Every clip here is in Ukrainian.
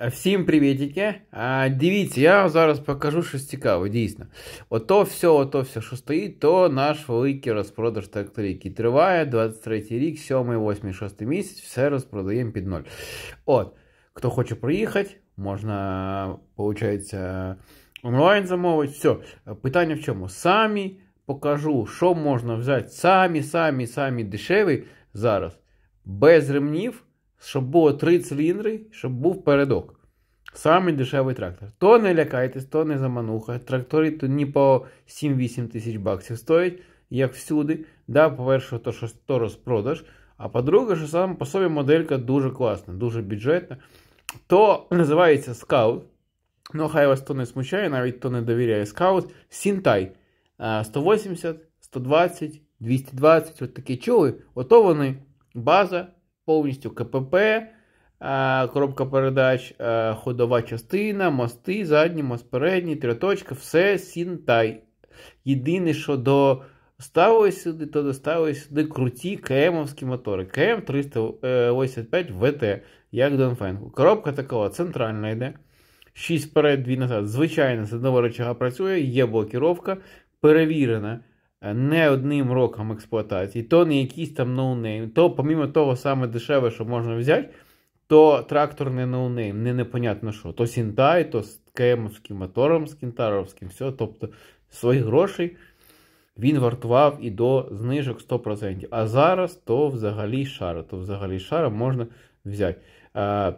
Е, всім привітики. Дивіться, я вам зараз покажу щось цікаве, дійсно. Ото все, ото все, що стоїть, то наш великий розпродаж тракторів, який триває 23 рік, 7, 8, 6 місяць, все розпродаємо під ноль. От, хто хоче приїхати, можна, виходить, е, онлайн замовити. Все, питання в чому? Самі покажу, що можна взяти самі, самі, самі дешеві зараз, без ремнів щоб було три циліндри, щоб був передок. Самий дешевий трактор. То не лякайтесь, то не замануха. Трактори то не по 7-8 тисяч баксів стоять, як всюди. Да, По-перше, то що то розпродаж. А по-друге, що сам по собі моделька дуже класна, дуже бюджетна. То називається скаут. Ну, хай вас то не смучає, навіть то не довіряє скаут. Сінтай 180, 120, 220, от такі чули. Ото вони база повністю КПП, е, коробка передач, е, ходова частина, мости, задні, мост передній, трьоточка, все Сінтай. Єдине, що до сюди, то доставили сюди круті КМовські мотори. КМ 385 ВТ, як Донфенку. Коробка такова центральна йде. 6 вперед, 2 назад. Звичайно, з одного речага працює, є блокіровка, перевірена. Е, не одним роком експлуатації, то не якийсь там ноунейм, то, помімо того, саме дешеве, що можна взяти, то трактор не ноунейм, не непонятно що. То Сінтай, то з кемовським мотором, з Кінтаровським, все, тобто свої гроші він вартував і до знижок 100%. А зараз то взагалі шара, то взагалі шара можна взяти. Е,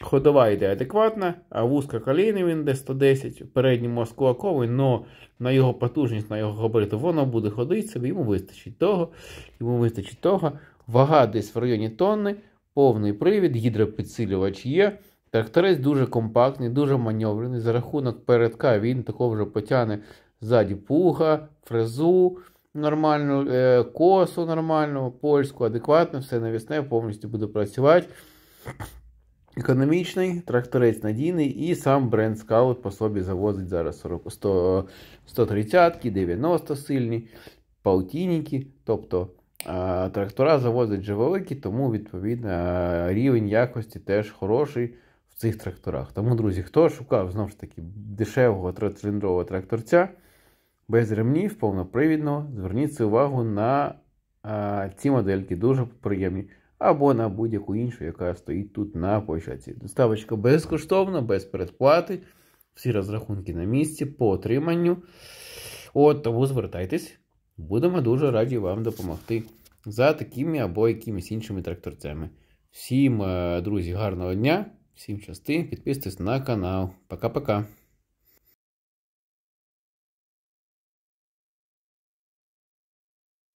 Ходова йде адекватна, а вузькоколійний він де 110, передній мозк кулаковий, але на його потужність, на його габарити, воно буде ходитися, йому вистачить того, йому вистачить того. Вага десь в районі тонни, повний привід, гідропідсилювач є. Тракторець дуже компактний, дуже маньоврений. За рахунок передка він такого вже потягне ззаді пуга, фрезу нормальну, е, косу нормальну, польську, адекватно, все навісне, повністю буде працювати. Економічний, тракторець надійний і сам бренд скаут по собі завозить зараз 40, 100, 130, 90 сильні, паутініки. Тобто трактора завозить вже великі, тому відповідно рівень якості теж хороший в цих тракторах. Тому, друзі, хто шукав знову ж таки дешевого трициліндрового тракторця без ремнів, повнопривідного, зверніть увагу на ці модельки, дуже приємні або на будь-яку іншу, яка стоїть тут на початці. Доставочка безкоштовна, без передплати. Всі розрахунки на місці по отриманню. От тому звертайтесь. Будемо дуже раді вам допомогти за такими або якимись іншими тракторцями. Всім, е, друзі, гарного дня, всім щасти, підписуйтесь на канал. Пока-пока.